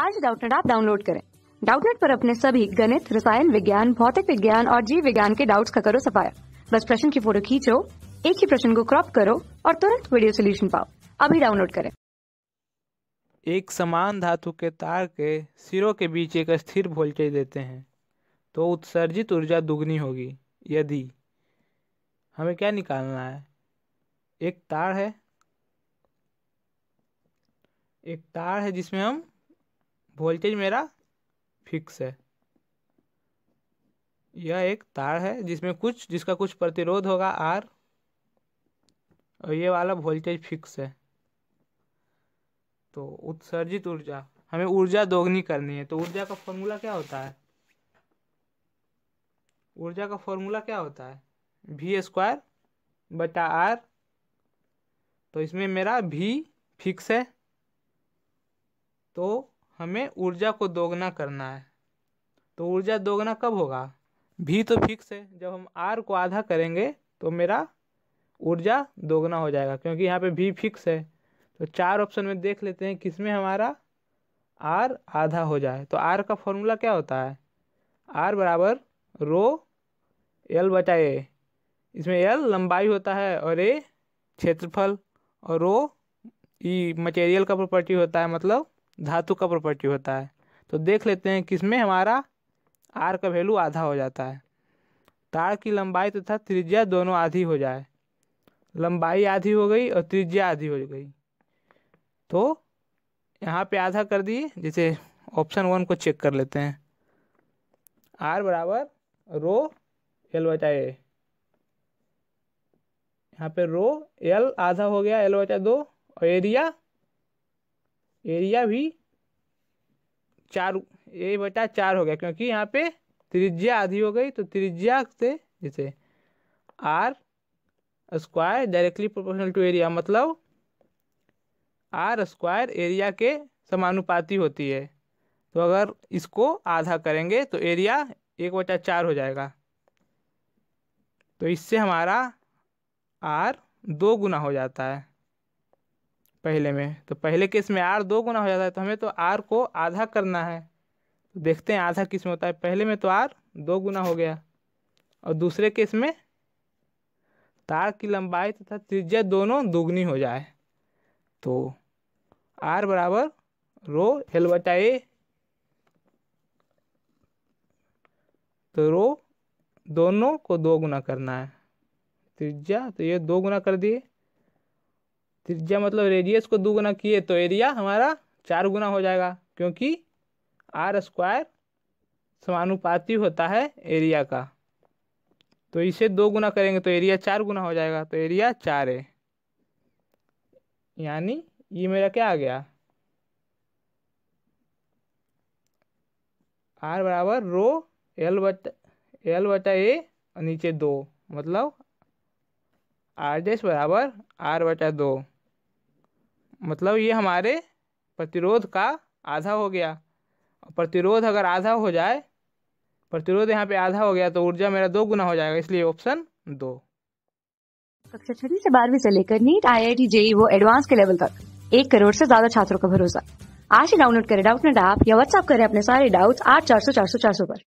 आज डाउटनेट आप डाउनलोड करें डाउटनेट पर अपने सभी गणित रसायन विज्ञान भौतिक विज्ञान और जीव विज्ञान के डाउट्स का करो सफाया बस प्रश्न की फोटो खींचो एक ही प्रश्न को क्रॉप करो और तुरंत वीडियो सोल्यूशन पाओ अभी डाउनलोड करें एक समान धातु के तार के सिरों के बीच एक स्थिर वोल्टेज देते हैं तो उत्सर्जित ऊर्जा दुगनी होगी यदि हमें क्या निकालना है एक तार है एक तार है जिसमें हम वोल्टेज मेरा फिक्स है यह एक तार है जिसमें कुछ जिसका कुछ प्रतिरोध होगा आर और ये वाला वोल्टेज फिक्स है तो उत्सर्जित ऊर्जा हमें ऊर्जा दोगुनी करनी है तो ऊर्जा का फॉर्मूला क्या होता है ऊर्जा का फॉर्मूला क्या होता है भी स्क्वायर बटा आर तो इसमें मेरा भी फिक्स है तो हमें ऊर्जा को दोगुना करना है तो ऊर्जा दोगुना कब होगा भी तो फिक्स है जब हम आर को आधा करेंगे तो मेरा ऊर्जा दोगुना हो जाएगा क्योंकि यहाँ पे भी फिक्स है तो चार ऑप्शन में देख लेते हैं किसमें हमारा आर आधा हो जाए तो आर का फॉर्मूला क्या होता है आर बराबर रो एल बटा ए इसमें एल लंबाई होता है और ए क्षेत्रफल और रो ई मटेरियल का प्रॉपर्टी होता है मतलब धातु का प्रॉपर्टी होता है तो देख लेते हैं किसमें हमारा आर का वैल्यू आधा हो जाता है तार की लंबाई तथा तो त्रिज्या दोनों आधी हो जाए लंबाई आधी हो गई और त्रिज्या आधी हो गई तो यहाँ पे आधा कर दिए जैसे ऑप्शन वन को चेक कर लेते हैं आर बराबर रो एल बचा ए यहाँ पे रो एल आधा हो गया एल बचा दो और एरिया एरिया भी चार ए बटा चार हो गया क्योंकि यहाँ पे त्रिज्या आधी हो गई तो त्रिज्या से जैसे R square directly proportional to area मतलब आर स्क्वायर एरिया के समानुपाती होती है तो अगर इसको आधा करेंगे तो एरिया एक बटा चार हो जाएगा तो इससे हमारा आर दो गुना हो जाता है पहले में तो पहले केस में आर दो गुना हो जाता है तो हमें तो आर को आधा करना है तो देखते हैं आधा किस में होता है पहले में तो आर दो गुना हो गया और दूसरे केस में तार की लंबाई तथा तो त्रिज्या दोनों दोगुनी हो जाए तो आर बराबर रो एल बटा ए तो रो दोनों को दो गुना करना है त्रिज्या तो ये दो गुना कर दिए त्रिज्या मतलब रेडियस को दो गुना किए तो एरिया हमारा चार गुना हो जाएगा क्योंकि आर स्क्वायर समानुपाती होता है एरिया का तो इसे दो गुना करेंगे तो एरिया चार गुना हो जाएगा तो एरिया चार है यानी ये मेरा क्या आ गया आर बराबर रो एल बट एल बटा ए नीचे दो मतलब आर डेस बराबर आर बटा दो मतलब ये हमारे प्रतिरोध का आधा हो गया प्रतिरोध अगर आधा हो जाए प्रतिरोध यहाँ पे आधा हो गया तो ऊर्जा मेरा दो गुना हो जाएगा इसलिए ऑप्शन दो कक्षा छठी से बारहवीं से लेकर NEET I I T JEE वो एडवांस के लेवल तक एक करोड़ से ज्यादा छात्रों का भरोसा आज ही डाउनलोड करें नेट ऐप या व्हाट्सअप करें अपने सारे डाउट्स आठ चार सौ चार सौ चार सौ पर